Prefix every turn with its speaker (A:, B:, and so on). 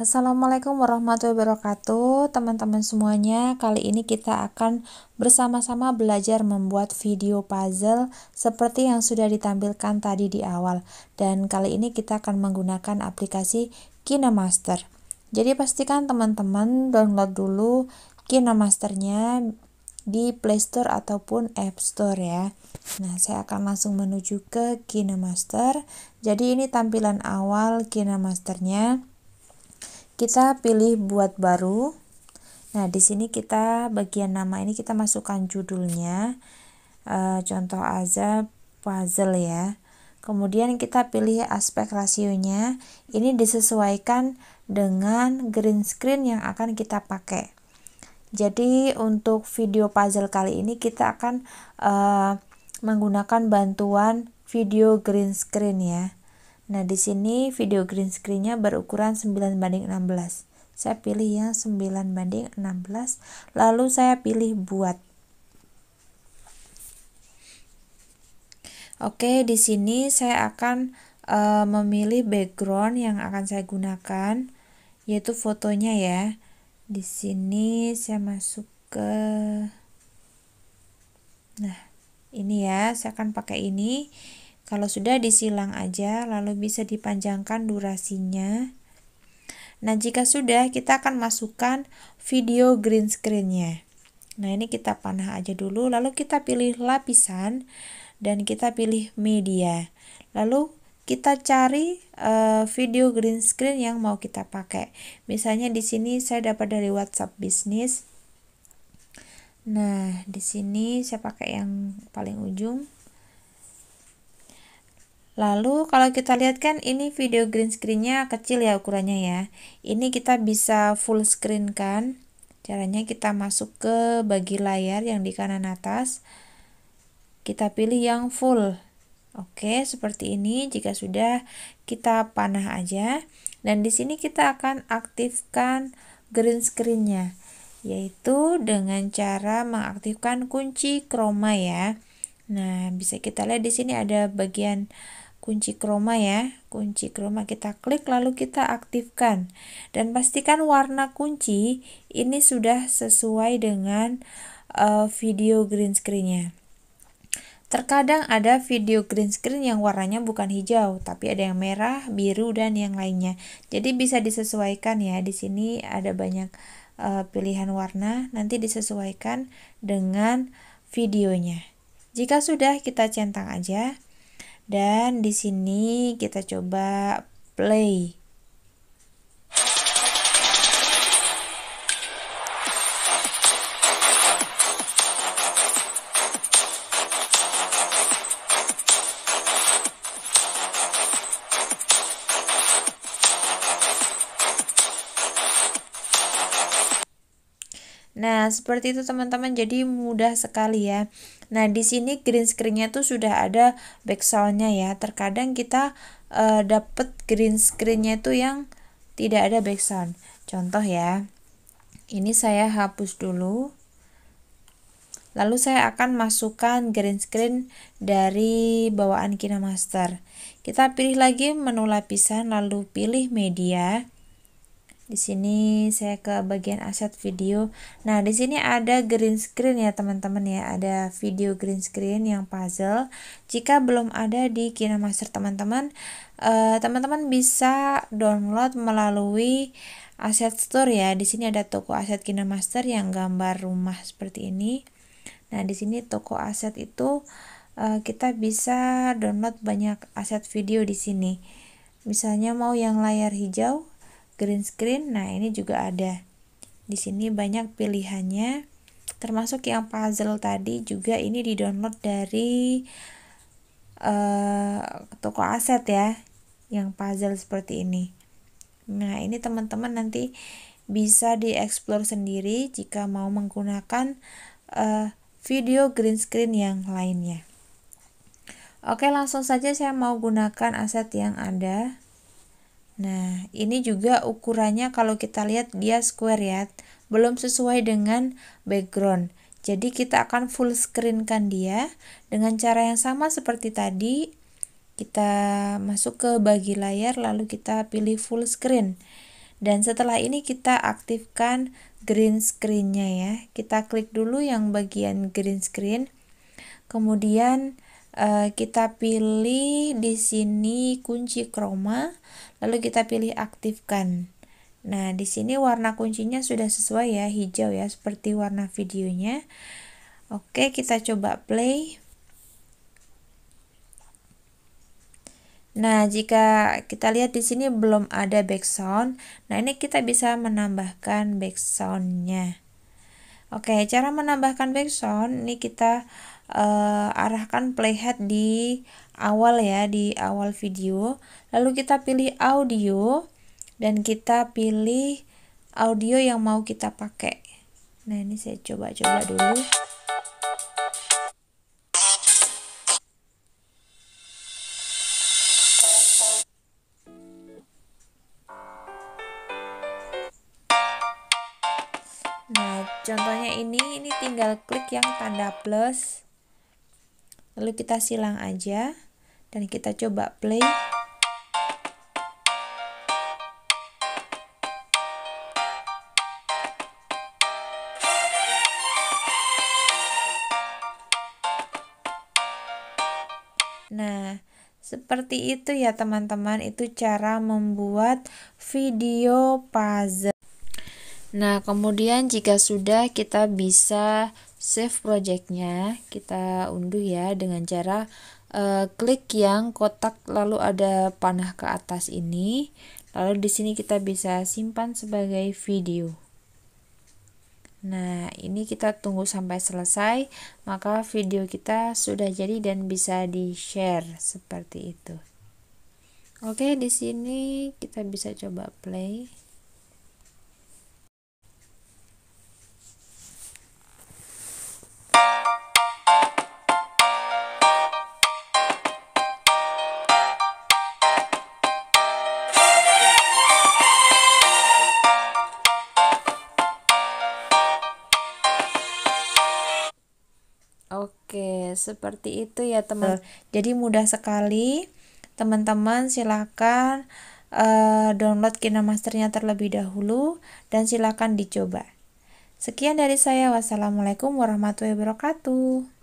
A: Assalamualaikum warahmatullahi wabarakatuh teman-teman semuanya kali ini kita akan bersama-sama belajar membuat video puzzle seperti yang sudah ditampilkan tadi di awal dan kali ini kita akan menggunakan aplikasi KineMaster jadi pastikan teman-teman download dulu KineMasternya di Play Store ataupun App Store ya Nah saya akan langsung menuju ke KineMaster jadi ini tampilan awal KineMasternya nya kita pilih buat baru nah di sini kita bagian nama ini kita masukkan judulnya e, contoh aja puzzle ya kemudian kita pilih aspek rasionya ini disesuaikan dengan green screen yang akan kita pakai jadi untuk video puzzle kali ini kita akan e, menggunakan bantuan video green screen ya Nah, di sini video green screen-nya berukuran 9 banding 16. Saya pilih yang 9 banding 16, lalu saya pilih buat. Oke, di sini saya akan uh, memilih background yang akan saya gunakan, yaitu fotonya ya. Di sini saya masuk ke Nah, ini ya, saya akan pakai ini kalau sudah disilang aja, lalu bisa dipanjangkan durasinya. Nah, jika sudah, kita akan masukkan video green screen-nya. Nah, ini kita panah aja dulu, lalu kita pilih lapisan dan kita pilih media. Lalu kita cari uh, video green screen yang mau kita pakai. Misalnya di sini saya dapat dari WhatsApp Business. Nah, di sini saya pakai yang paling ujung. Lalu kalau kita lihat kan ini video green screennya kecil ya ukurannya ya. Ini kita bisa full screen kan. Caranya kita masuk ke bagi layar yang di kanan atas. Kita pilih yang full. Oke, seperti ini jika sudah kita panah aja. Dan di sini kita akan aktifkan green screen yaitu dengan cara mengaktifkan kunci chroma ya. Nah, bisa kita lihat di sini ada bagian kunci chroma ya. Kunci chroma kita klik lalu kita aktifkan. Dan pastikan warna kunci ini sudah sesuai dengan uh, video green screen-nya. Terkadang ada video green screen yang warnanya bukan hijau, tapi ada yang merah, biru, dan yang lainnya. Jadi bisa disesuaikan ya. Di sini ada banyak uh, pilihan warna, nanti disesuaikan dengan videonya. Jika sudah kita centang aja dan di sini kita coba play. Nah, seperti itu teman-teman. Jadi mudah sekali ya. Nah, di sini green screen-nya tuh sudah ada background-nya ya. Terkadang kita uh, eh, dapat green screen-nya itu yang tidak ada background. Contoh ya. Ini saya hapus dulu. Lalu saya akan masukkan green screen dari bawaan Kinemaster. Kita pilih lagi menu lapisan lalu pilih media. Di sini saya ke bagian aset video. Nah, di sini ada green screen ya teman-teman ya. Ada video green screen yang puzzle. Jika belum ada di KineMaster teman-teman, eh, teman-teman uh, bisa download melalui aset store ya. Di sini ada toko aset KineMaster yang gambar rumah seperti ini. Nah, di sini toko aset itu uh, kita bisa download banyak aset video di sini. Misalnya mau yang layar hijau, green screen. Nah, ini juga ada. Di sini banyak pilihannya. Termasuk yang puzzle tadi juga ini di-download dari uh, toko aset ya, yang puzzle seperti ini. Nah, ini teman-teman nanti bisa dieksplor sendiri jika mau menggunakan uh, video green screen yang lainnya. Oke, langsung saja saya mau gunakan aset yang ada. Nah, ini juga ukurannya kalau kita lihat dia square ya, belum sesuai dengan background. Jadi kita akan full screen kan dia dengan cara yang sama seperti tadi. Kita masuk ke bagi layar lalu kita pilih full screen. Dan setelah ini kita aktifkan green screen-nya ya. Kita klik dulu yang bagian green screen. Kemudian Eh, kita pilih di sini kunci chroma lalu kita pilih aktifkan nah di sini warna kuncinya sudah sesuai ya hijau ya seperti warna videonya oke kita coba play nah jika kita lihat di sini belum ada background nah ini kita bisa menambahkan backgroundnya oke cara menambahkan background ini kita uh, arahkan playhead di awal ya di awal video lalu kita pilih audio dan kita pilih audio yang mau kita pakai nah ini saya coba-coba dulu nah contohnya ini ini tinggal klik yang tanda plus lalu kita silang aja dan kita coba play Nah, seperti itu ya teman-teman, itu cara membuat video puzzle. Nah, kemudian jika sudah kita bisa save projectnya kita unduh ya dengan cara uh, klik yang kotak lalu ada panah ke atas ini lalu di sini kita bisa simpan sebagai video Nah, ini kita tunggu sampai selesai, maka video kita sudah jadi dan bisa di-share seperti itu. Oke, di sini kita bisa coba play. Oke, seperti itu ya teman. Uh, jadi mudah sekali. Teman-teman silakan uh, download KineMaster-nya terlebih dahulu dan silakan dicoba. Sekian dari saya. Wassalamualaikum warahmatullahi wabarakatuh.